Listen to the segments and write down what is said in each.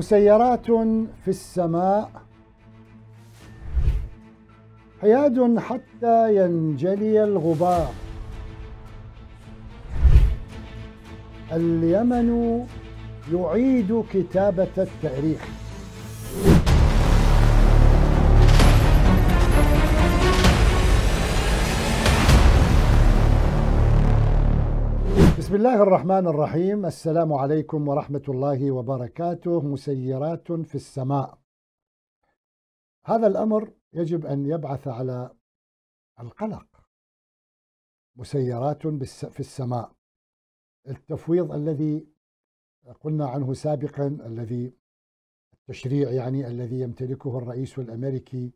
مسيرات في السماء حياد حتى ينجلي الغبار اليمن يعيد كتابة التاريخ بسم الله الرحمن الرحيم السلام عليكم ورحمة الله وبركاته مسيرات في السماء هذا الأمر يجب أن يبعث على القلق مسيرات في السماء التفويض الذي قلنا عنه سابقا الذي التشريع يعني الذي يمتلكه الرئيس الأمريكي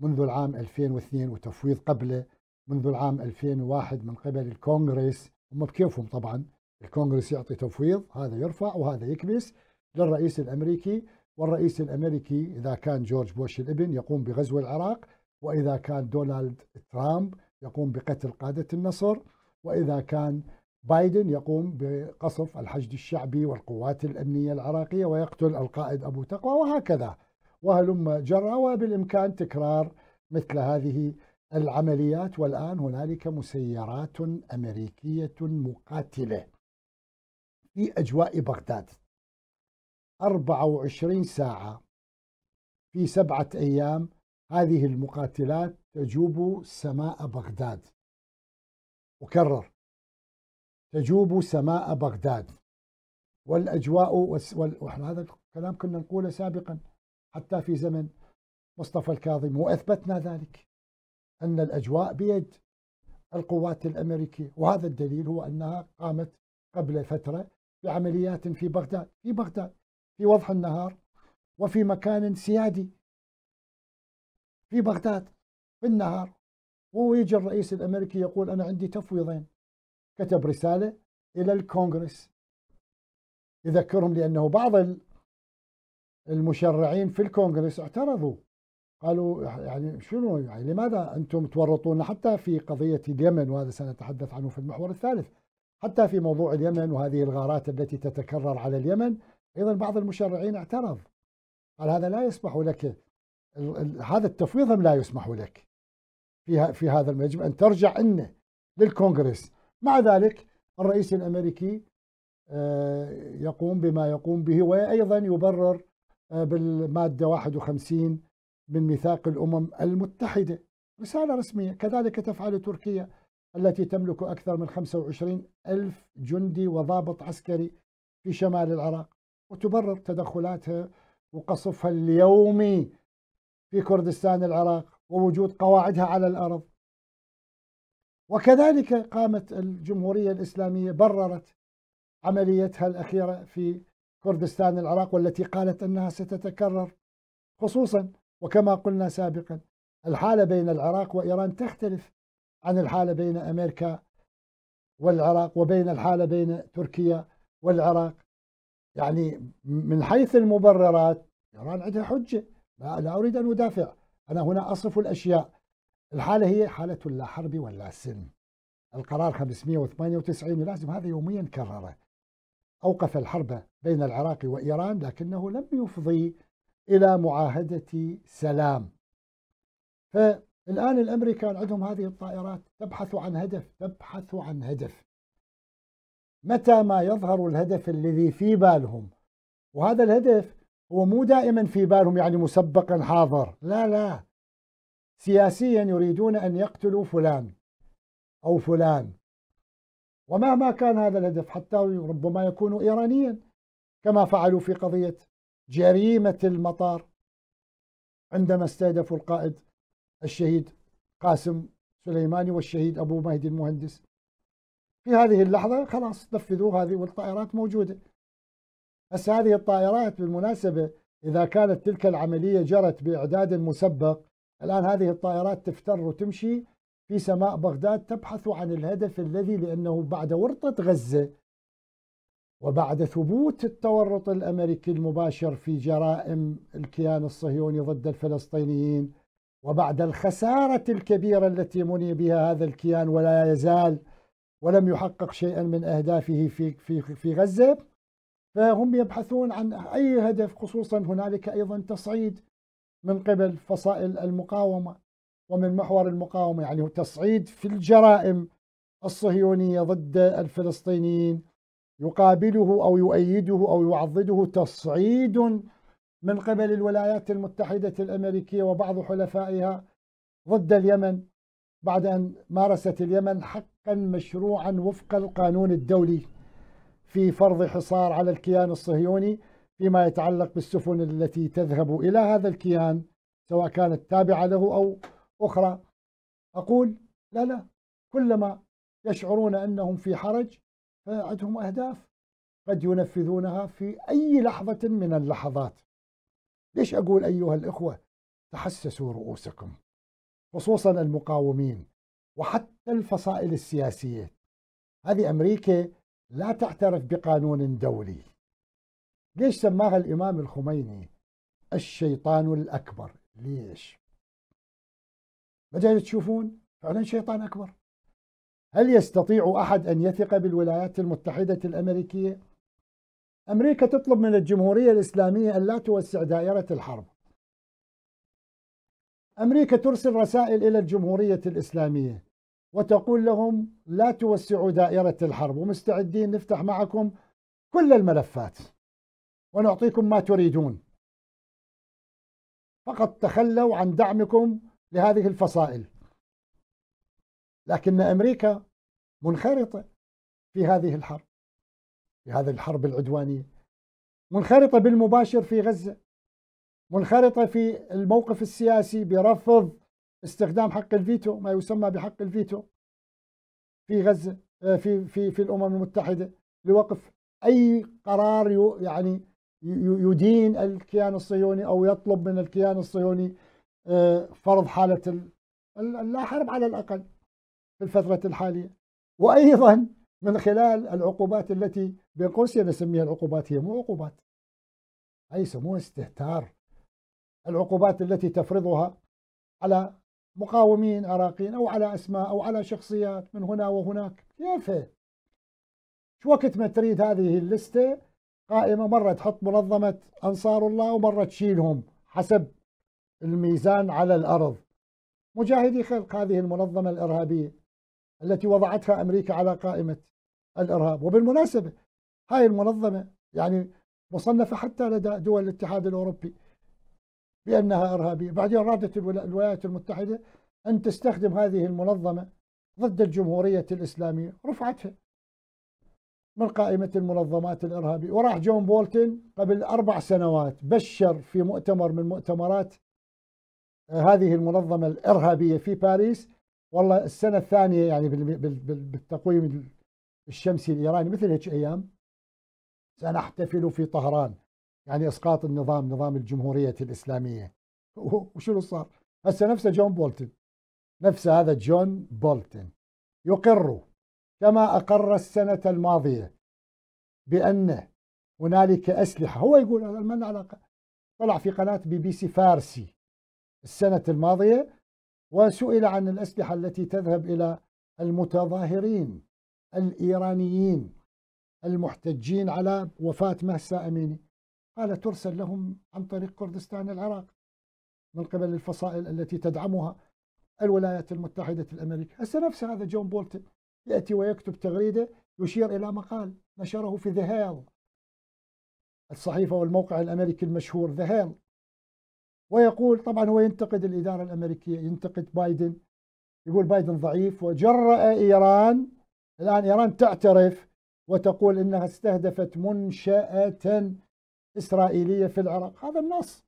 منذ العام 2002 وتفويض قبله منذ العام 2001 من قبل الكونغرس هم بكيفهم طبعا الكونغرس يعطي تفويض هذا يرفع وهذا يكبس للرئيس الامريكي والرئيس الامريكي اذا كان جورج بوش الابن يقوم بغزو العراق واذا كان دونالد ترامب يقوم بقتل قاده النصر واذا كان بايدن يقوم بقصف الحشد الشعبي والقوات الامنيه العراقيه ويقتل القائد ابو تقوى وهكذا وهلم جرى وبالامكان تكرار مثل هذه العمليات والآن هنالك مسيرات أمريكية مقاتلة في أجواء بغداد 24 ساعة في سبعة أيام هذه المقاتلات تجوب سماء بغداد أكرر تجوب سماء بغداد والأجواء وإحنا هذا الكلام كنا نقوله سابقا حتى في زمن مصطفى الكاظم وأثبتنا ذلك أن الأجواء بيد القوات الأمريكية وهذا الدليل هو أنها قامت قبل فترة بعمليات في بغداد في بغداد في وضح النهار وفي مكان سيادي في بغداد في النهار ويجي الرئيس الأمريكي يقول أنا عندي تفويضين كتب رسالة إلى الكونغرس يذكرهم لأنه بعض المشرعين في الكونغرس اعترضوا قالوا يعني شنو يعني لماذا انتم تورطون حتى في قضيه اليمن وهذا سنتحدث عنه في المحور الثالث حتى في موضوع اليمن وهذه الغارات التي تتكرر على اليمن ايضا بعض المشرعين اعترض قال هذا لا يسمح لك هذا التفويض لا يسمح لك في في هذا يجب ان ترجع انه للكونغرس مع ذلك الرئيس الامريكي آه، يقوم بما يقوم به وايضا يبرر آه، بالماده 51 من ميثاق الأمم المتحدة رسالة رسمية كذلك تفعل تركيا التي تملك أكثر من 25 ألف جندي وضابط عسكري في شمال العراق وتبرر تدخلاتها وقصفها اليومي في كردستان العراق ووجود قواعدها على الأرض وكذلك قامت الجمهورية الإسلامية بررت عمليتها الأخيرة في كردستان العراق والتي قالت أنها ستتكرر خصوصا وكما قلنا سابقا الحالة بين العراق وإيران تختلف عن الحالة بين أمريكا والعراق وبين الحالة بين تركيا والعراق يعني من حيث المبررات إيران عندها حجة لا أريد أن أدافع أنا هنا أصف الأشياء الحالة هي حالة لا حرب ولا سلم القرار 598 لازم هذا يوميا كرره أوقف الحرب بين العراق وإيران لكنه لم يفضي إلى معاهدة سلام فالآن الأمريكان عندهم هذه الطائرات تبحث عن هدف تبحث عن هدف متى ما يظهر الهدف الذي في بالهم وهذا الهدف هو مو دائما في بالهم يعني مسبقا حاضر لا لا سياسيا يريدون أن يقتلوا فلان أو فلان ومهما كان هذا الهدف حتى ربما يكونوا إيرانيا كما فعلوا في قضية جريمة المطار عندما استهدفوا القائد الشهيد قاسم سليماني والشهيد أبو مهدي المهندس في هذه اللحظة خلاص نفذوا هذه والطائرات موجودة بس هذه الطائرات بالمناسبة إذا كانت تلك العملية جرت بإعداد مسبق الآن هذه الطائرات تفتر وتمشي في سماء بغداد تبحث عن الهدف الذي لأنه بعد ورطة غزة وبعد ثبوت التورط الامريكي المباشر في جرائم الكيان الصهيوني ضد الفلسطينيين وبعد الخساره الكبيره التي مني بها هذا الكيان ولا يزال ولم يحقق شيئا من اهدافه في في في غزه فهم يبحثون عن اي هدف خصوصا هنالك ايضا تصعيد من قبل فصائل المقاومه ومن محور المقاومه يعني تصعيد في الجرائم الصهيونيه ضد الفلسطينيين يقابله أو يؤيده أو يعضده تصعيد من قبل الولايات المتحدة الأمريكية وبعض حلفائها ضد اليمن بعد أن مارست اليمن حقا مشروعا وفق القانون الدولي في فرض حصار على الكيان الصهيوني فيما يتعلق بالسفن التي تذهب إلى هذا الكيان سواء كانت تابعة له أو أخرى أقول لا لا كلما يشعرون أنهم في حرج عندهم أهداف قد ينفذونها في أي لحظة من اللحظات ليش أقول أيها الإخوة تحسسوا رؤوسكم خصوصا المقاومين وحتى الفصائل السياسية هذه أمريكا لا تعترف بقانون دولي ليش سماها الإمام الخميني الشيطان الأكبر ليش ما تشوفون فعلا شيطان أكبر هل يستطيع أحد أن يثق بالولايات المتحدة الأمريكية؟ أمريكا تطلب من الجمهورية الإسلامية أن لا توسع دائرة الحرب أمريكا ترسل رسائل إلى الجمهورية الإسلامية وتقول لهم لا توسعوا دائرة الحرب ومستعدين نفتح معكم كل الملفات ونعطيكم ما تريدون فقد تخلوا عن دعمكم لهذه الفصائل لكن أمريكا منخرطة في هذه الحرب في هذه الحرب العدوانية منخرطة بالمباشر في غزة منخرطة في الموقف السياسي برفض استخدام حق الفيتو ما يسمى بحق الفيتو في غزة آه، في في في الأمم المتحدة لوقف أي قرار يعني يدين الكيان الصهيوني أو يطلب من الكيان الصهيوني آه، فرض حالة اللا حرب على الأقل في الفترة الحالية وأيضا من خلال العقوبات التي بين قوسين نسميها العقوبات هي مو عقوبات أي يسموها استهتار العقوبات التي تفرضها على مقاومين عراقيين أو على أسماء أو على شخصيات من هنا وهناك كيف شو وقت ما تريد هذه اللستة قائمة مرة تحط منظمة أنصار الله ومرة تشيلهم حسب الميزان على الأرض مجاهدي خلق هذه المنظمة الإرهابية التي وضعتها أمريكا على قائمة الإرهاب وبالمناسبة هاي المنظمة يعني مصنفة حتى لدى دول الاتحاد الأوروبي بأنها إرهابية بعدين رادت الولايات المتحدة أن تستخدم هذه المنظمة ضد الجمهورية الإسلامية رفعتها من قائمة المنظمات الإرهابية وراح جون بولتن قبل أربع سنوات بشر في مؤتمر من مؤتمرات آه، هذه المنظمة الإرهابية في باريس والله السنه الثانيه يعني بالتقويم الشمسي الايراني مثل هيك ايام سنحتفل في طهران يعني اسقاط النظام نظام الجمهوريه الاسلاميه وشنو صار؟ هسه نفسه جون بولتن نفس هذا جون بولتن يقر كما اقر السنه الماضيه بان هنالك اسلحه هو يقول هذا ما علاقه طلع في قناه بي بي سي فارسي السنه الماضيه وسئل عن الأسلحة التي تذهب إلى المتظاهرين الإيرانيين المحتجين على وفاة مهسا أميني قال ترسل لهم عن طريق كردستان العراق من قبل الفصائل التي تدعمها الولايات المتحدة الأمريكية هسه نفس هذا جون بولتن يأتي ويكتب تغريدة يشير إلى مقال نشره في ذا هيل الصحيفة والموقع الأمريكي المشهور ذا هيل ويقول طبعا هو ينتقد الإدارة الأمريكية ينتقد بايدن يقول بايدن ضعيف وجرأ إيران الآن إيران تعترف وتقول إنها استهدفت منشأة إسرائيلية في العراق هذا النص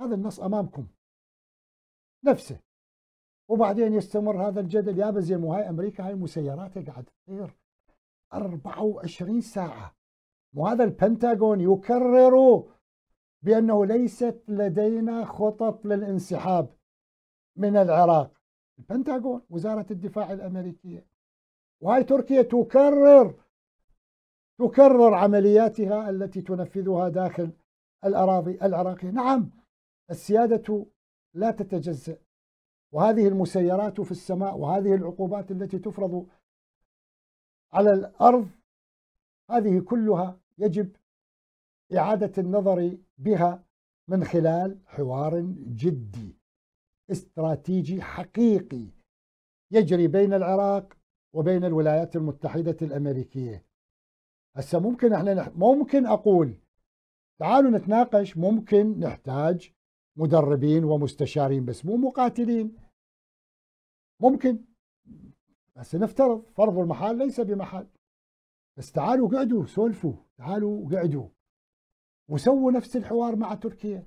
هذا النص أمامكم نفسه وبعدين يستمر هذا الجدل يا زين هاي أمريكا هاي مسيراتها قاعد تطير 24 ساعة وهذا البنتاغون يكرر بأنه ليست لدينا خطط للانسحاب من العراق البنتاغون وزارة الدفاع الأمريكية وهي تركيا تكرر تكرر عملياتها التي تنفذها داخل الأراضي العراقية نعم السيادة لا تتجزأ وهذه المسيرات في السماء وهذه العقوبات التي تفرض على الأرض هذه كلها يجب إعادة النظر بها من خلال حوار جدي استراتيجي حقيقي يجري بين العراق وبين الولايات المتحدة الأمريكية هسه ممكن احنا نح... ممكن أقول تعالوا نتناقش ممكن نحتاج مدربين ومستشارين بس مو مقاتلين ممكن هسه نفترض فرض المحال ليس بمحال بس تعالوا قعدوا سولفوا تعالوا قعدوا وسووا نفس الحوار مع تركيا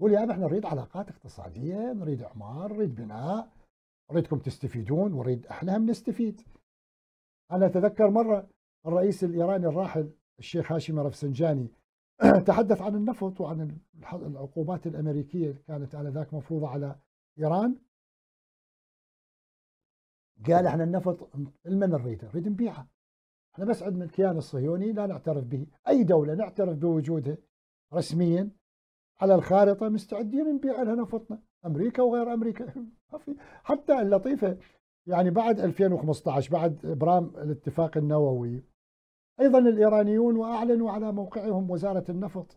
قول يا احنا نريد علاقات اقتصاديه نريد اعمار نريد بناء نريدكم تستفيدون ونريد احنا هم نستفيد انا اتذكر مره الرئيس الايراني الراحل الشيخ هاشم رفسنجاني تحدث عن النفط وعن العقوبات الامريكيه اللي كانت انذاك مفروضه على ايران قال احنا النفط لمن نريده؟ نريد نبيعه احنا بس عندنا الكيان الصهيوني لا نعترف به، اي دوله نعترف بوجودها رسميا على الخارطه مستعدين نبيع لها نفطنا امريكا وغير امريكا ما في حتى اللطيفه يعني بعد 2015 بعد ابرام الاتفاق النووي ايضا الايرانيون واعلنوا على موقعهم وزاره النفط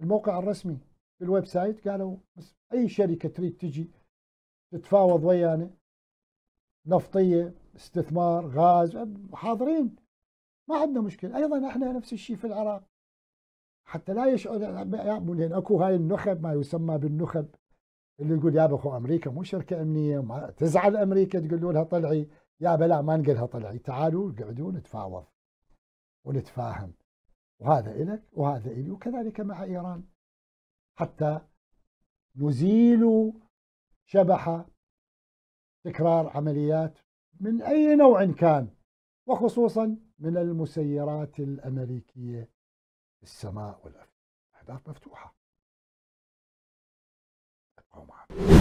الموقع الرسمي في الويب سايت قالوا بس اي شركه تريد تجي تتفاوض ويانا نفطيه استثمار غاز حاضرين ما عندنا مشكله ايضا احنا نفس الشيء في العراق حتى لا يشعر لان اكو هاي النخب ما يسمى بالنخب اللي يقول يا اخو امريكا مو شركه امنيه ما تزعل امريكا تقول لها طلعي يا بلا ما نقلها طلعي تعالوا اقعدوا نتفاوض ونتفاهم وهذا إلك وهذا إلي وكذلك مع إيران حتى نزيل شبح تكرار عمليات من أي نوع كان وخصوصا من المسيرات الأمريكية السماء والأرض أهداف مفتوحة ابقوا معنا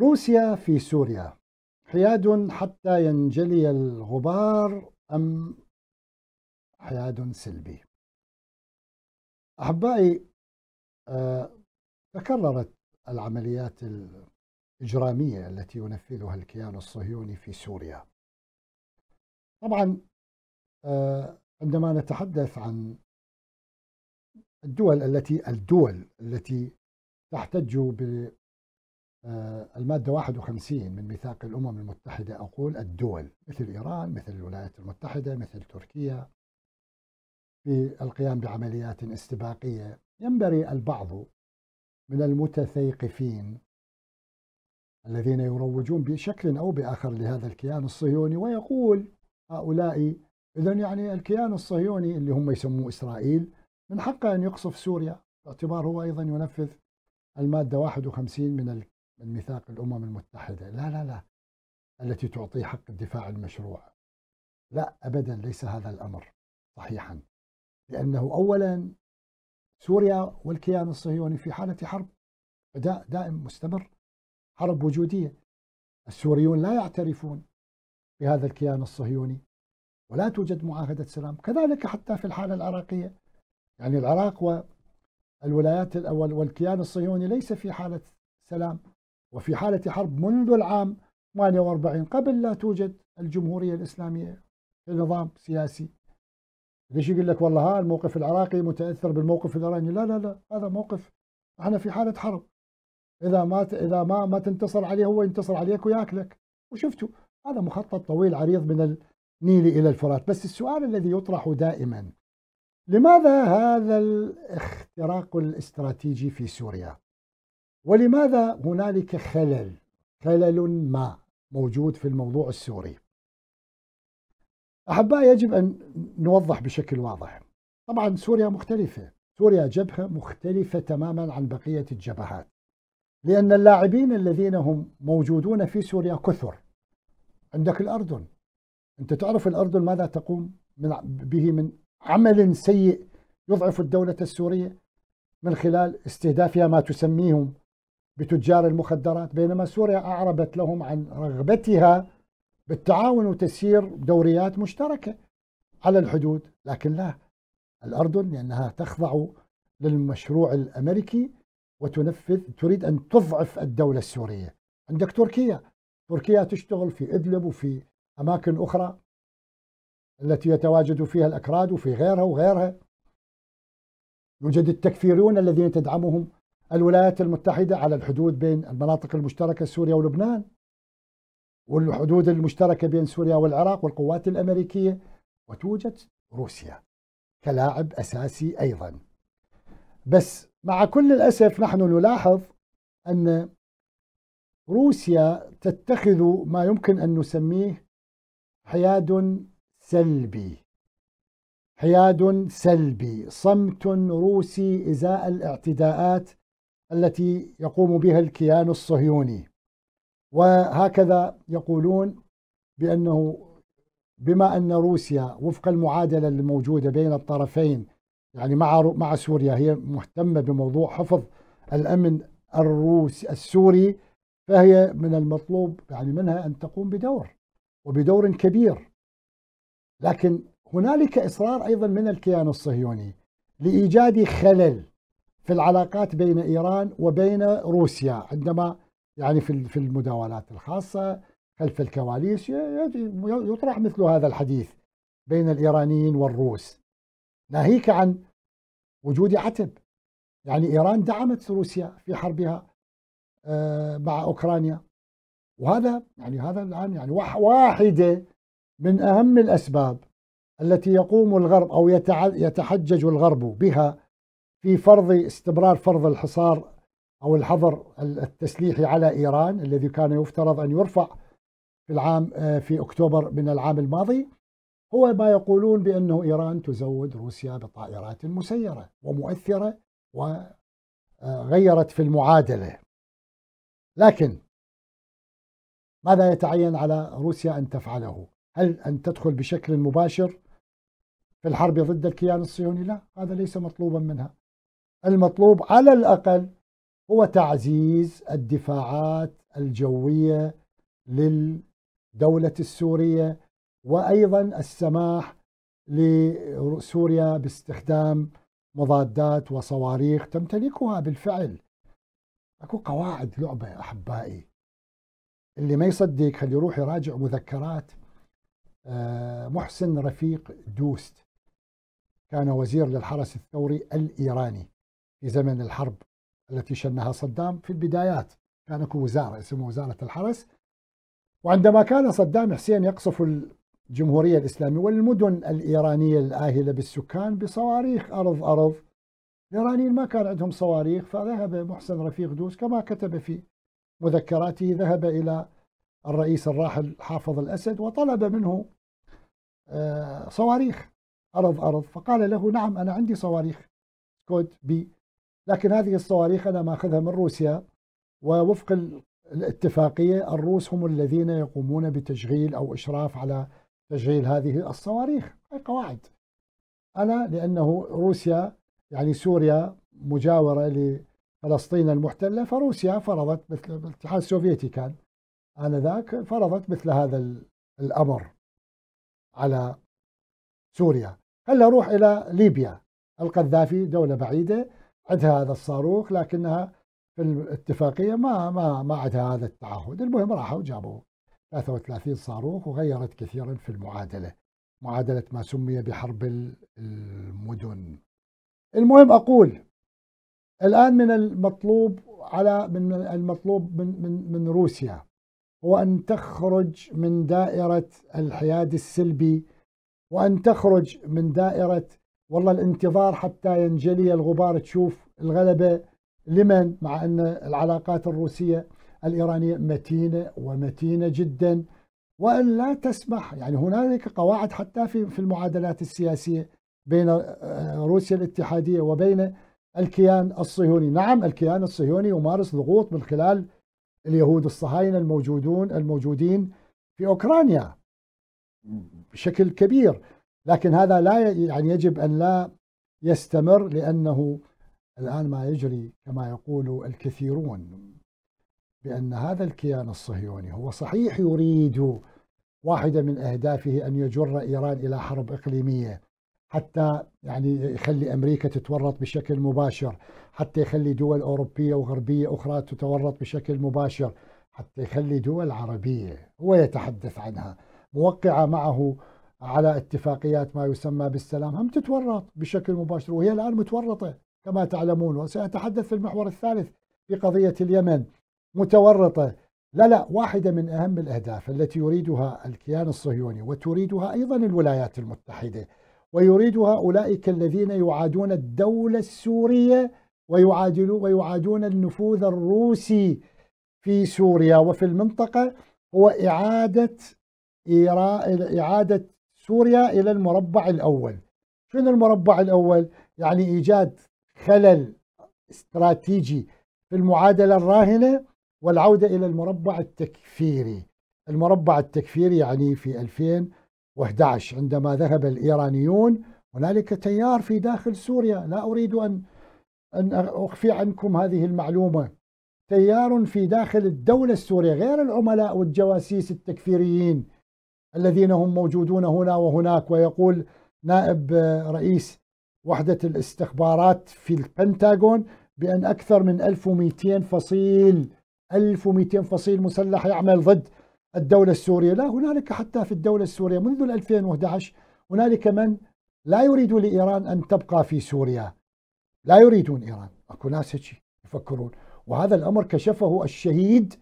روسيا في سوريا حياد حتى ينجلي الغبار أم حياد سلبي أحبائي آه، تكررت العمليات الإجرامية التي ينفذها الكيان الصهيوني في سوريا طبعا آه، عندما نتحدث عن الدول التي الدول التي تحتج آه، المادة 51 من ميثاق الأمم المتحدة أقول الدول مثل إيران مثل الولايات المتحدة مثل تركيا في القيام بعمليات استباقية ينبغي البعض من المتثيقفين الذين يروجون بشكل أو بآخر لهذا الكيان الصهيوني ويقول هؤلاء إذا يعني الكيان الصهيوني اللي هم يسموه إسرائيل من حقه أن يقصف سوريا باعتبار هو أيضا ينفذ المادة 51 من من ميثاق الأمم المتحدة لا لا لا التي تعطي حق الدفاع المشروع لا أبدا ليس هذا الأمر صحيحا لأنه أولا سوريا والكيان الصهيوني في حالة حرب أداء دائم مستمر حرب وجودية السوريون لا يعترفون بهذا الكيان الصهيوني ولا توجد معاهدة سلام كذلك حتى في الحالة العراقية يعني العراق والولايات الأول والكيان الصهيوني ليس في حالة سلام وفي حالة حرب منذ العام 48 قبل لا توجد الجمهورية الإسلامية نظام سياسي ليش يقول لك والله ها الموقف العراقي متأثر بالموقف الإيراني لا لا لا هذا موقف احنا في حالة حرب إذا ما إذا ما ما تنتصر عليه هو ينتصر عليك وياكلك وشفتوا هذا مخطط طويل عريض من النيل إلى الفرات بس السؤال الذي يطرح دائما لماذا هذا الاختراق الاستراتيجي في سوريا؟ ولماذا هنالك خلل خلل ما موجود في الموضوع السوري أحباء يجب أن نوضح بشكل واضح طبعا سوريا مختلفة سوريا جبهة مختلفة تماما عن بقية الجبهات لأن اللاعبين الذين هم موجودون في سوريا كثر عندك الأردن أنت تعرف الأردن ماذا تقوم من به من عمل سيء يضعف الدولة السورية من خلال استهدافها ما تسميهم بتجار المخدرات بينما سوريا أعربت لهم عن رغبتها بالتعاون وتسيير دوريات مشتركة على الحدود لكن لا الأردن لأنها تخضع للمشروع الأمريكي وتنفذ تريد أن تضعف الدولة السورية عندك تركيا تركيا تشتغل في إدلب وفي أماكن أخرى التي يتواجد فيها الأكراد وفي غيرها وغيرها يوجد التكفيرون الذين تدعمهم الولايات المتحدة على الحدود بين المناطق المشتركة سوريا ولبنان والحدود المشتركة بين سوريا والعراق والقوات الأمريكية وتوجد روسيا كلاعب أساسي أيضا بس مع كل الأسف نحن نلاحظ أن روسيا تتخذ ما يمكن أن نسميه حياد سلبي حياد سلبي صمت روسي ازاء الاعتداءات التي يقوم بها الكيان الصهيوني وهكذا يقولون بأنه بما أن روسيا وفق المعادلة الموجودة بين الطرفين يعني مع مع سوريا هي مهتمة بموضوع حفظ الأمن الروسي السوري فهي من المطلوب يعني منها أن تقوم بدور وبدور كبير لكن هنالك إصرار أيضا من الكيان الصهيوني لإيجاد خلل في العلاقات بين إيران وبين روسيا عندما يعني في في المداولات الخاصة خلف الكواليس يطرح مثل هذا الحديث بين الإيرانيين والروس ناهيك عن وجود عتب يعني إيران دعمت روسيا في حربها آه، مع أوكرانيا وهذا يعني هذا الآن يعني واحدة من أهم الأسباب التي يقوم الغرب أو يتحجج الغرب بها في فرض استمرار فرض الحصار أو الحظر التسليحي على إيران الذي كان يفترض أن يرفع في العام آه، في أكتوبر من العام الماضي هو ما يقولون بأنه إيران تزود روسيا بطائرات مسيرة ومؤثرة وغيرت آه، في المعادلة لكن ماذا يتعين على روسيا أن تفعله هل أن تدخل بشكل مباشر في الحرب ضد الكيان الصهيوني لا هذا ليس مطلوبا منها المطلوب على الأقل هو تعزيز الدفاعات الجوية للدولة السورية وأيضا السماح لسوريا باستخدام مضادات وصواريخ تمتلكها بالفعل اكو قواعد لعبه احبائي اللي ما يصدق خلي يروح يراجع مذكرات آه، محسن رفيق دوست كان وزير للحرس الثوري الايراني في زمن الحرب التي شنها صدام في البدايات كان اكو وزاره اسمها وزاره الحرس وعندما كان صدام حسين يقصف الجمهوريه الاسلاميه والمدن الايرانيه الاهله بالسكان بصواريخ ارض ارض الايرانيين ما كان عندهم صواريخ فذهب محسن رفيق دوس كما كتب في مذكراته ذهب الى الرئيس الراحل حافظ الاسد وطلب منه آه، صواريخ أرض أرض فقال له نعم أنا عندي صواريخ كود بي لكن هذه الصواريخ أنا ماخذها من روسيا ووفق الاتفاقية الروس هم الذين يقومون بتشغيل أو إشراف على تشغيل هذه الصواريخ هي قواعد أنا لأنه روسيا يعني سوريا مجاورة لفلسطين المحتلة فروسيا فرضت مثل الاتحاد السوفيتي كان آنذاك فرضت مثل هذا الأمر على سوريا هلا نروح إلى ليبيا القذافي دولة بعيدة عندها هذا الصاروخ لكنها في الاتفاقيه ما ما ما عندها هذا التعهد، المهم راحوا جابوا 33 صاروخ وغيرت كثيرا في المعادله، معادله ما سمي بحرب المدن. المهم اقول الان من المطلوب على من المطلوب من من من روسيا هو ان تخرج من دائره الحياد السلبي وان تخرج من دائره والله الانتظار حتى ينجلي الغبار تشوف الغلبة لمن مع أن العلاقات الروسية الإيرانية متينة ومتينة جدا وأن لا تسمح يعني هنالك قواعد حتى في في المعادلات السياسية بين آه، روسيا الاتحادية وبين الكيان الصهيوني نعم الكيان الصهيوني يمارس ضغوط من خلال اليهود الصهاينة الموجودون الموجودين في أوكرانيا بشكل كبير لكن هذا لا يعني يجب أن لا يستمر لأنه الآن ما يجري كما يقول الكثيرون بأن هذا الكيان الصهيوني هو صحيح يريد واحدة من أهدافه أن يجر إيران إلى حرب إقليمية حتى يعني يخلي أمريكا تتورط بشكل مباشر حتى يخلي دول أوروبية وغربية أخرى تتورط بشكل مباشر حتى يخلي دول عربية هو يتحدث عنها موقعة معه على اتفاقيات ما يسمى بالسلام هم تتورط بشكل مباشر وهي الآن متورطة كما تعلمون وسأتحدث في المحور الثالث في قضية اليمن متورطة لا لا واحدة من أهم الأهداف التي يريدها الكيان الصهيوني وتريدها أيضا الولايات المتحدة ويريدها أولئك الذين يعادون الدولة السورية ويعادلون ويعادون النفوذ الروسي في سوريا وفي المنطقة هو إعادة إعادة سوريا إلى المربع الأول شنو المربع الأول؟ يعني إيجاد خلل استراتيجي في المعادلة الراهنة والعودة إلى المربع التكفيري المربع التكفيري يعني في 2011 عندما ذهب الإيرانيون هنالك تيار في داخل سوريا لا أريد أن أن أخفي عنكم هذه المعلومة تيار في داخل الدولة السورية غير العملاء والجواسيس التكفيريين الذين هم موجودون هنا وهناك ويقول نائب رئيس وحدة الاستخبارات في البنتاغون بأن أكثر من 1200 فصيل 1200 فصيل مسلح يعمل ضد الدولة السورية لا هنالك حتى في الدولة السورية منذ 2011 هنالك من لا يريد لإيران أن تبقى في سوريا لا يريدون إيران أكو ناس هيك يفكرون وهذا الأمر كشفه الشهيد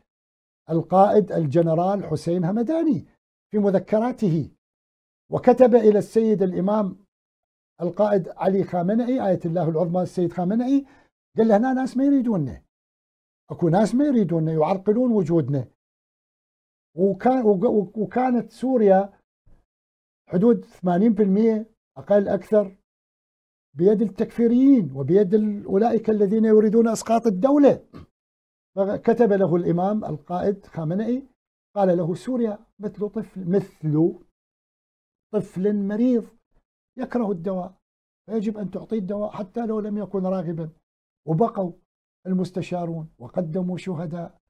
القائد الجنرال حسين همداني في مذكراته وكتب إلى السيد الإمام القائد علي خامنئي آية الله العظمى السيد خامنئي قال له هنا ناس ما يريدوننا اكو ناس ما يريدوننا يعرقلون وجودنا وكان وكانت سوريا حدود 80% اقل اكثر بيد التكفيريين وبيد اولئك الذين يريدون اسقاط الدوله فكتب له الامام القائد خامنئي قال له سوريا مثل طفل مثل طفل مريض يكره الدواء فيجب أن تعطيه الدواء حتى لو لم يكن راغبا وبقوا المستشارون وقدموا شهداء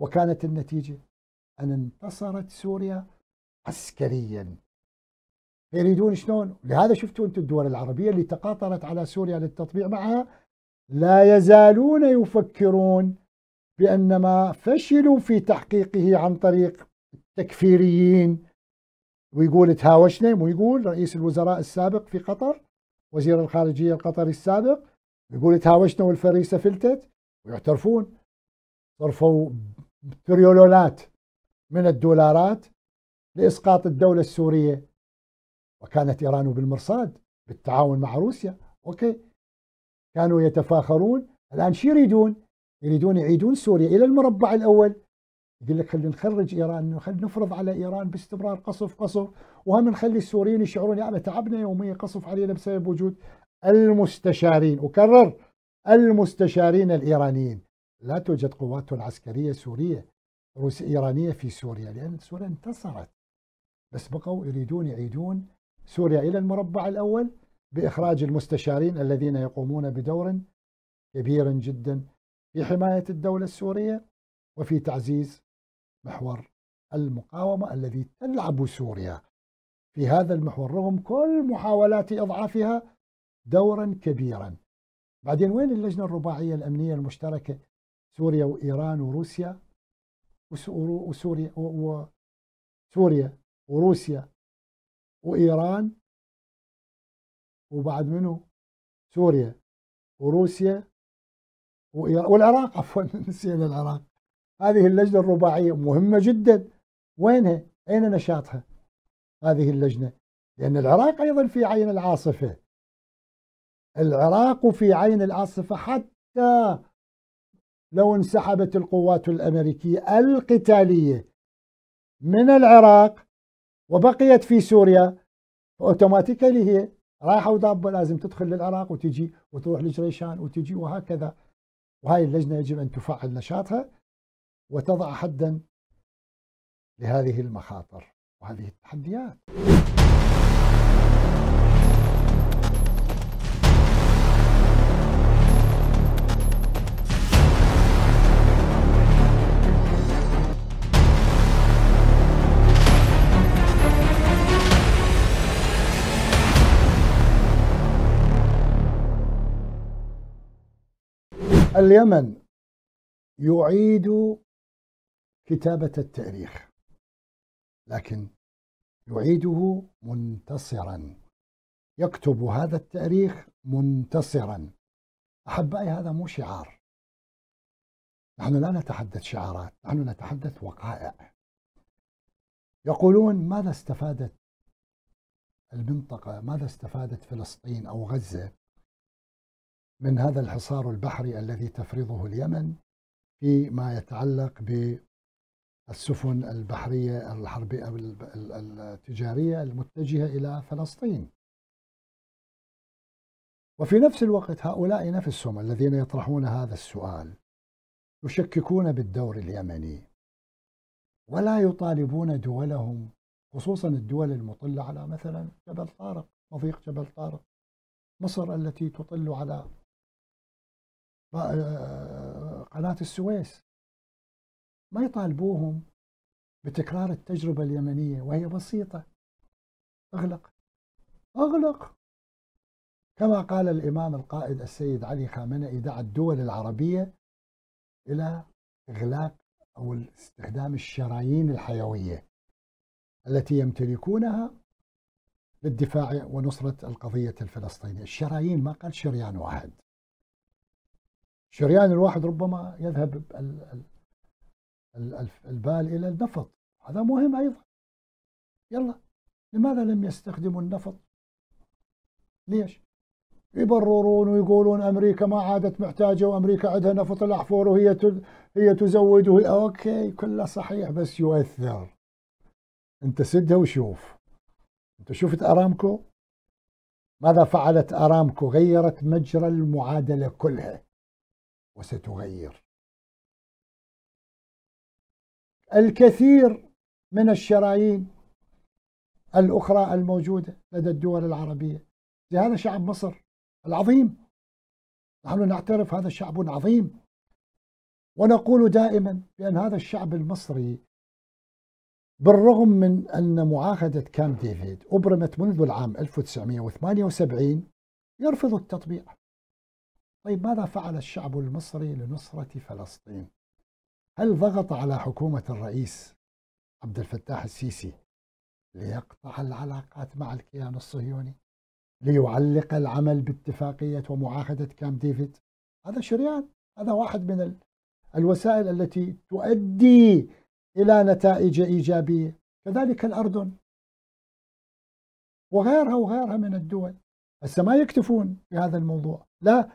وكانت النتيجة أن انتصرت سوريا عسكريا يريدون شلون لهذا شفتوا أنتم الدول العربية اللي تقاطرت على سوريا للتطبيع معها لا يزالون يفكرون بأن ما فشلوا في تحقيقه عن طريق التكفيريين ويقول تهاوشنا ويقول رئيس الوزراء السابق في قطر وزير الخارجية القطري السابق يقول تهاوشنا والفريسة فلتت ويعترفون صرفوا تريولونات من الدولارات لإسقاط الدولة السورية وكانت إيران بالمرصاد بالتعاون مع روسيا أوكي كانوا يتفاخرون الآن شو يريدون يريدون يعيدون سوريا الى المربع الاول يقول لك خلينا نخرج ايران خلينا نفرض على ايران باستمرار قصف قصف وهم نخلي السوريين يشعرون يعني تعبنا يوميا قصف علينا بسبب وجود المستشارين اكرر المستشارين الايرانيين لا توجد قوات عسكريه سوريه روس ايرانيه في سوريا لان سوريا انتصرت بس بقوا يريدون يعيدون سوريا الى المربع الاول باخراج المستشارين الذين يقومون بدور كبير جدا في حماية الدولة السورية وفي تعزيز محور المقاومة الذي تلعب سوريا في هذا المحور رغم كل محاولات إضعافها دورا كبيرا بعدين وين اللجنة الرباعية الأمنية المشتركة سوريا وإيران وروسيا وسوريا وسوريا وروسيا وإيران وبعد منه سوريا وروسيا والعراق عفوا نسينا العراق هذه اللجنه الرباعيه مهمه جدا وينها؟ اين نشاطها؟ هذه اللجنه لان العراق ايضا في عين العاصفه العراق في عين العاصفه حتى لو انسحبت القوات الامريكيه القتاليه من العراق وبقيت في سوريا اوتوماتيكالي هي رايحه وضابه لازم تدخل للعراق وتجي وتروح لجريشان وتجي وهكذا وهاي اللجنة يجب أن تفعل نشاطها وتضع حدا لهذه المخاطر وهذه التحديات اليمن يعيد كتابة التاريخ لكن يعيده منتصرا يكتب هذا التاريخ منتصرا أحبائي هذا مو شعار نحن لا نتحدث شعارات نحن نتحدث وقائع يقولون ماذا استفادت المنطقة ماذا استفادت فلسطين أو غزة من هذا الحصار البحري الذي تفرضه اليمن فيما يتعلق بالسفن البحرية الحربية التجارية المتجهة إلى فلسطين وفي نفس الوقت هؤلاء نفسهم الذين يطرحون هذا السؤال يشككون بالدور اليمني ولا يطالبون دولهم خصوصا الدول المطلة على مثلا جبل طارق مضيق جبل طارق مصر التي تطل على آه، قناة السويس ما يطالبوهم بتكرار التجربة اليمنية وهي بسيطة اغلق اغلق كما قال الإمام القائد السيد علي خامنئي دعا الدول العربية إلى إغلاق أو استخدام الشرايين الحيوية التي يمتلكونها للدفاع ونصرة القضية الفلسطينية الشرايين ما قال شريان واحد شريان الواحد ربما يذهب البال إلى النفط هذا مهم أيضا يلا لماذا لم يستخدموا النفط ليش يبررون ويقولون امريكا ما عادت محتاجه وامريكا عندها نفط الاحفور وهي هي تزود وهي اوكي كله صحيح بس يؤثر انت سدها وشوف انت شفت ارامكو ماذا فعلت ارامكو غيرت مجرى المعادله كلها وستغير الكثير من الشرايين الأخرى الموجودة لدى الدول العربية لهذا شعب مصر العظيم نحن نعترف هذا شعب عظيم ونقول دائما بأن هذا الشعب المصري بالرغم من أن معاهدة كام ديفيد أبرمت منذ العام 1978 يرفض التطبيع طيب ماذا فعل الشعب المصري لنصرة فلسطين؟ هل ضغط على حكومة الرئيس عبد الفتاح السيسي ليقطع العلاقات مع الكيان الصهيوني؟ ليعلق العمل باتفاقية ومعاهدة كام ديفيد؟ هذا شريان، هذا واحد من الوسائل التي تؤدي إلى نتائج إيجابية، كذلك الأردن وغيرها وغيرها من الدول هسه ما يكتفون بهذا الموضوع لا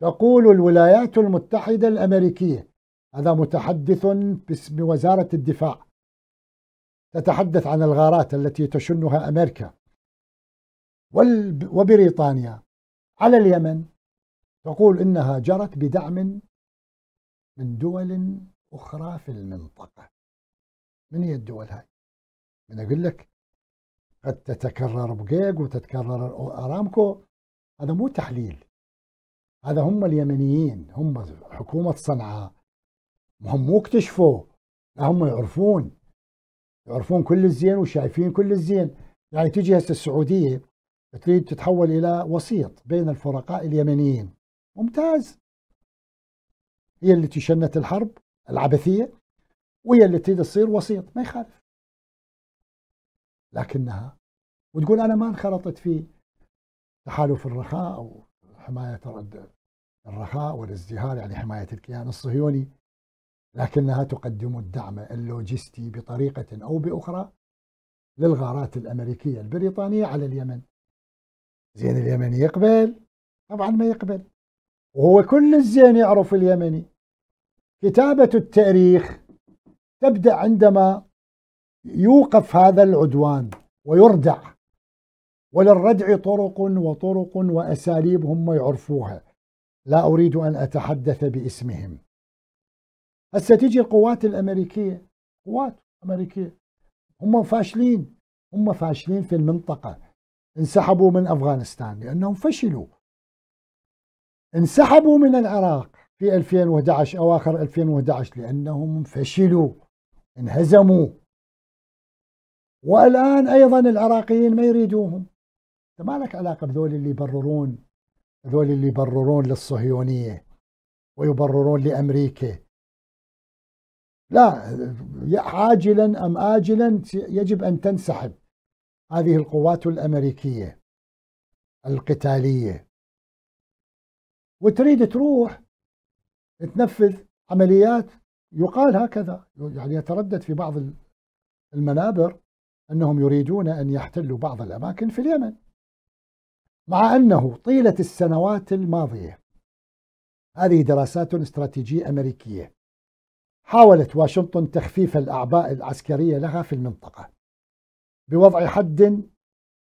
تقول الولايات المتحدة الأمريكية هذا متحدث باسم وزارة الدفاع تتحدث عن الغارات التي تشنها أمريكا وبريطانيا على اليمن تقول إنها جرت بدعم من دول أخرى في المنطقة من هي الدول هاي؟ أنا أقول لك قد تتكرر بقيق وتتكرر أرامكو هذا مو تحليل هذا هم اليمنيين هم حكومة صنعاء هم مو اكتشفوا لا هم يعرفون يعرفون كل الزين وشايفين كل الزين يعني تجي هسه السعودية تريد تتحول إلى وسيط بين الفرقاء اليمنيين ممتاز هي اللي تشنت الحرب العبثية وهي اللي تريد تصير وسيط ما يخالف لكنها وتقول أنا ما انخرطت في تحالف الرخاء أو حماية الرخاء والازدهار يعني حماية الكيان الصهيوني لكنها تقدم الدعم اللوجستي بطريقة أو بأخرى للغارات الأمريكية البريطانية على اليمن زين اليمني يقبل طبعا ما يقبل وهو كل الزين يعرف اليمني كتابة التاريخ تبدأ عندما يوقف هذا العدوان ويردع وللردع طرق وطرق وأساليب هم يعرفوها لا أريد أن أتحدث باسمهم هسه تجي القوات الأمريكية قوات أمريكية هم فاشلين هم فاشلين في المنطقة انسحبوا من أفغانستان لأنهم فشلوا انسحبوا من العراق في 2011 أواخر 2011 لأنهم فشلوا انهزموا والآن أيضا العراقيين ما يريدوهم ما لك علاقه بذول اللي يبررون ذول اللي يبررون للصهيونيه ويبررون لامريكا لا عاجلا ام اجلا يجب ان تنسحب هذه القوات الامريكيه القتاليه وتريد تروح تنفذ عمليات يقال هكذا يعني يتردد في بعض المنابر انهم يريدون ان يحتلوا بعض الاماكن في اليمن مع أنه طيلة السنوات الماضية هذه دراسات استراتيجية أمريكية حاولت واشنطن تخفيف الأعباء العسكرية لها في المنطقة بوضع حد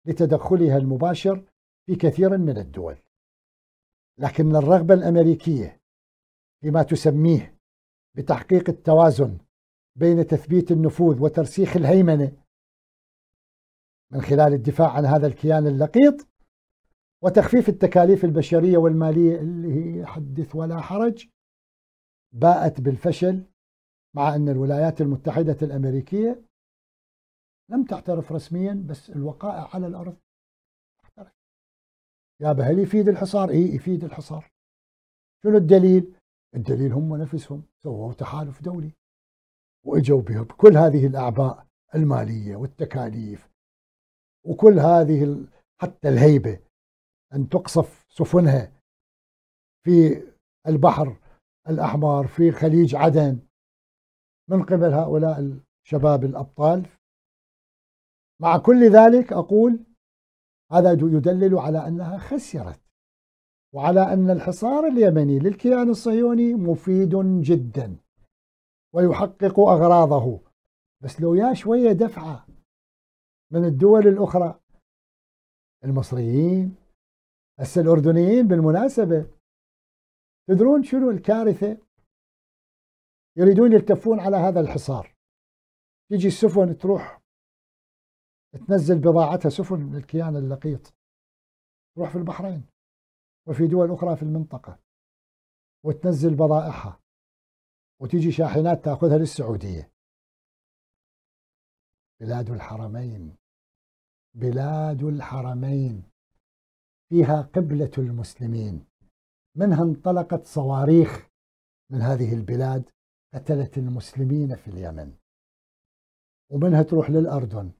لتدخلها المباشر في كثير من الدول لكن الرغبة الأمريكية فيما تسميه بتحقيق التوازن بين تثبيت النفوذ وترسيخ الهيمنة من خلال الدفاع عن هذا الكيان اللقيط وتخفيف التكاليف البشرية والمالية اللي هي حدث ولا حرج باءت بالفشل مع أن الولايات المتحدة الأمريكية لم تعترف رسميا بس الوقائع على الأرض يا هل يفيد الحصار؟ إيه يفيد الحصار شنو الدليل؟ الدليل هم نفسهم سووا تحالف دولي واجوا بكل هذه الأعباء المالية والتكاليف وكل هذه حتى الهيبة أن تقصف سفنها في البحر الأحمر في خليج عدن من قبل هؤلاء الشباب الأبطال مع كل ذلك أقول هذا يدلل على أنها خسرت وعلى أن الحصار اليمني للكيان الصهيوني مفيد جدا ويحقق أغراضه بس لو يا شوية دفعة من الدول الأخرى المصريين هسه الأردنيين بالمناسبة تدرون شنو الكارثة يريدون يلتفون على هذا الحصار تجي السفن تروح تنزل بضاعتها سفن الكيان اللقيط تروح في البحرين وفي دول أخرى في المنطقة وتنزل بضائعها وتجي شاحنات تاخذها للسعوديه بلاد الحرمين بلاد الحرمين فيها قبلة المسلمين منها انطلقت صواريخ من هذه البلاد قتلت المسلمين في اليمن ومنها تروح للأردن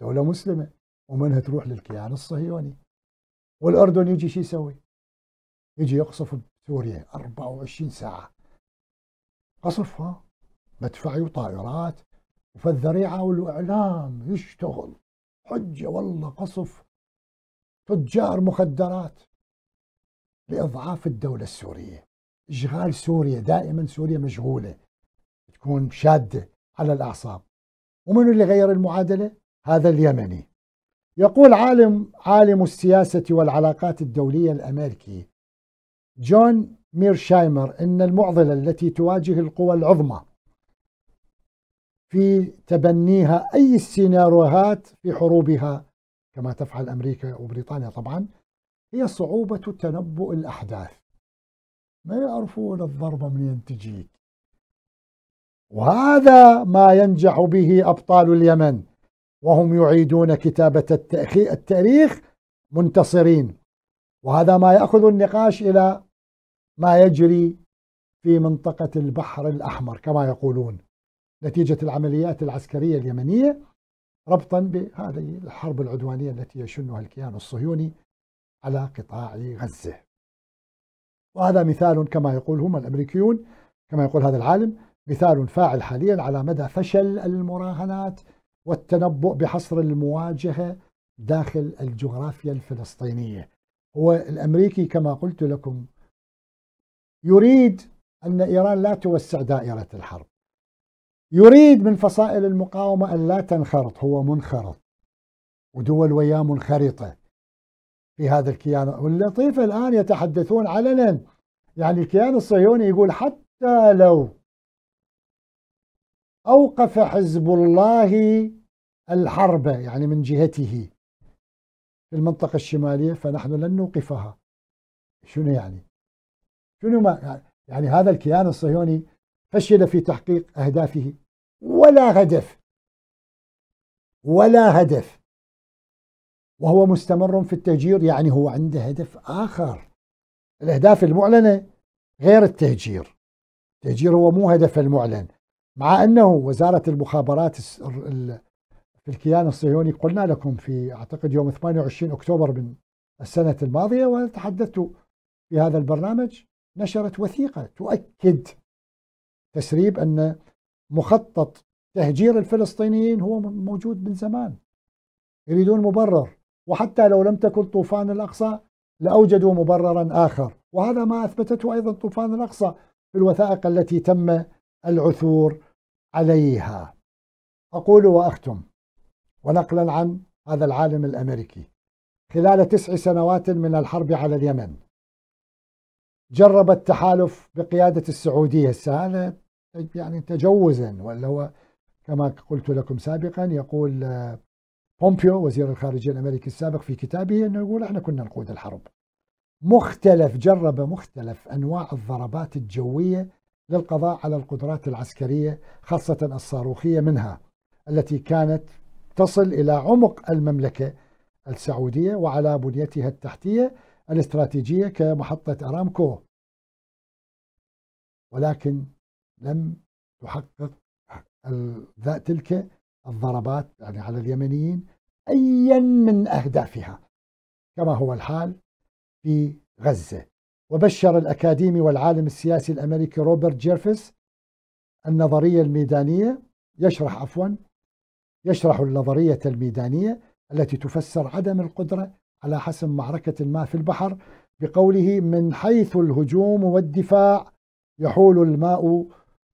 دولة مسلمة ومنها تروح للكيان الصهيوني والأردن يجي شو يسوي يجي يقصف بسوريا 24 ساعة قصفها مدفعي وطائرات الذريعة والإعلام يشتغل حجة والله قصف تجار مخدرات لإضعاف الدولة السورية إشغال سوريا دائما سوريا مشغولة تكون شادة على الأعصاب ومن اللي غير المعادلة؟ هذا اليمني يقول عالم عالم السياسة والعلاقات الدولية الأمريكي جون ميرشايمر أن المعضلة التي تواجه القوى العظمى في تبنيها أي السيناريوهات في حروبها كما تفعل أمريكا وبريطانيا طبعا هي صعوبة تنبؤ الأحداث ما يعرفون الضربة منين تجيك وهذا ما ينجح به أبطال اليمن وهم يعيدون كتابة التاريخ منتصرين وهذا ما يأخذ النقاش إلى ما يجري في منطقة البحر الأحمر كما يقولون نتيجة العمليات العسكرية اليمنية ربطا بهذه الحرب العدوانية التي يشنها الكيان الصهيوني على قطاع غزة وهذا مثال كما يقول هم الأمريكيون كما يقول هذا العالم مثال فاعل حاليا على مدى فشل المراهنات والتنبؤ بحصر المواجهة داخل الجغرافيا الفلسطينية هو الأمريكي كما قلت لكم يريد أن إيران لا توسع دائرة الحرب يريد من فصائل المقاومة أن لا تنخرط هو منخرط ودول وياه منخرطة في هذا الكيان واللطيفة الآن يتحدثون علنا يعني الكيان الصهيوني يقول حتى لو أوقف حزب الله الحرب يعني من جهته في المنطقة الشمالية فنحن لن نوقفها شنو يعني شنو ما يعني, يعني هذا الكيان الصهيوني فشل في تحقيق أهدافه ولا هدف ولا هدف وهو مستمر في التهجير يعني هو عنده هدف آخر الأهداف المعلنة غير التهجير التهجير هو مو هدف المعلن مع أنه وزارة المخابرات في الكيان الصهيوني قلنا لكم في أعتقد يوم 28 أكتوبر من السنة الماضية وتحدثت في هذا البرنامج نشرت وثيقة تؤكد تسريب أن مخطط تهجير الفلسطينيين هو موجود من زمان يريدون مبرر وحتى لو لم تكن طوفان الأقصى لأوجدوا مبررا آخر وهذا ما أثبتته أيضا طوفان الأقصى في الوثائق التي تم العثور عليها أقول وأختم ونقلا عن هذا العالم الأمريكي خلال تسع سنوات من الحرب على اليمن جرب التحالف بقيادة السعودية هذا يعني تجوزا ولا هو كما قلت لكم سابقا يقول آه، بومبيو وزير الخارجية الأمريكي السابق في كتابه أنه يقول احنا كنا نقود الحرب مختلف جرب مختلف أنواع الضربات الجوية للقضاء على القدرات العسكرية خاصة الصاروخية منها التي كانت تصل إلى عمق المملكة السعودية وعلى بنيتها التحتية الاستراتيجية كمحطة أرامكو ولكن لم تحقق تلك الضربات يعني على اليمنيين أيا من أهدافها كما هو الحال في غزة وبشر الأكاديمي والعالم السياسي الأمريكي روبرت جيرفس النظرية الميدانية يشرح عفوا يشرح النظرية الميدانية التي تفسر عدم القدرة على حسم معركة ما في البحر بقوله من حيث الهجوم والدفاع يحول الماء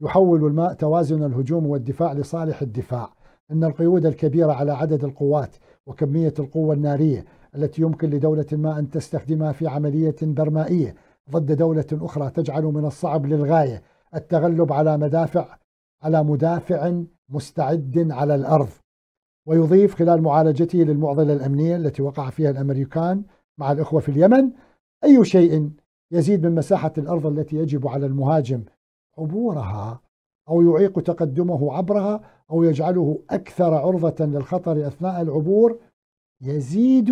يحول الماء توازن الهجوم والدفاع لصالح الدفاع إن القيود الكبيرة على عدد القوات وكمية القوة النارية التي يمكن لدولة ما أن تستخدمها في عملية برمائية ضد دولة أخرى تجعل من الصعب للغاية التغلب على مدافع على مدافع مستعد على الأرض ويضيف خلال معالجته للمعضلة الأمنية التي وقع فيها الأمريكان مع الإخوة في اليمن أي شيء يزيد من مساحة الأرض التي يجب على المهاجم عبورها أو يعيق تقدمه عبرها أو يجعله أكثر عرضة للخطر أثناء العبور يزيد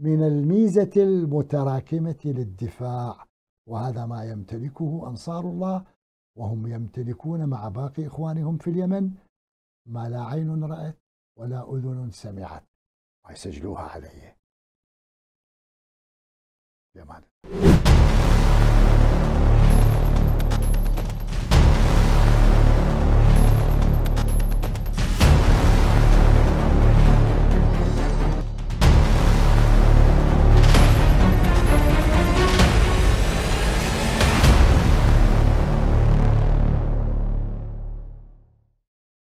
من الميزة المتراكمة للدفاع وهذا ما يمتلكه أنصار الله وهم يمتلكون مع باقي إخوانهم في اليمن ما لا عين رأت ولا أذن سمعت ويسجلوها عليه بأمان الله